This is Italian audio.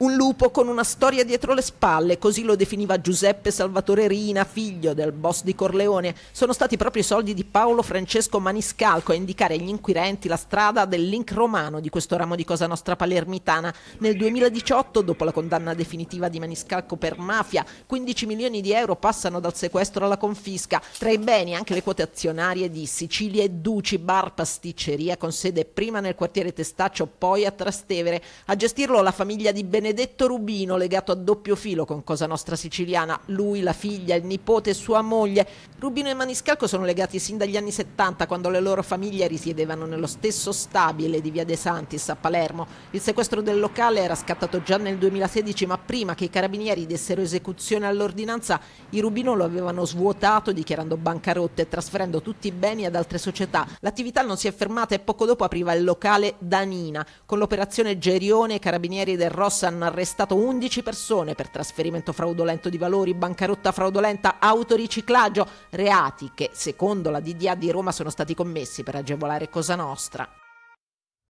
Un lupo con una storia dietro le spalle, così lo definiva Giuseppe Salvatore Rina, figlio del boss di Corleone. Sono stati proprio i soldi di Paolo Francesco Maniscalco a indicare agli inquirenti la strada del link romano di questo ramo di Cosa Nostra palermitana. Nel 2018, dopo la condanna definitiva di Maniscalco per mafia, 15 milioni di euro passano dal sequestro alla confisca. Tra i beni anche le quote azionarie di Sicilia e Duci, bar pasticceria con sede prima nel quartiere Testaccio, poi a Trastevere. A gestirlo la famiglia di Benedetto Benedetto Rubino legato a doppio filo con Cosa Nostra Siciliana, lui, la figlia, il nipote e sua moglie. Rubino e Maniscalco sono legati sin dagli anni 70 quando le loro famiglie risiedevano nello stesso stabile di Via De Santis a Palermo. Il sequestro del locale era scattato già nel 2016 ma prima che i carabinieri dessero esecuzione all'ordinanza i Rubino lo avevano svuotato dichiarando bancarotte e trasferendo tutti i beni ad altre società. L'attività non si è fermata e poco dopo apriva il locale Danina. Con l'operazione Gerione i carabinieri del Ross hanno hanno arrestato 11 persone per trasferimento fraudolento di valori, bancarotta fraudolenta, autoriciclaggio, reati che secondo la DDA di Roma sono stati commessi per agevolare Cosa Nostra.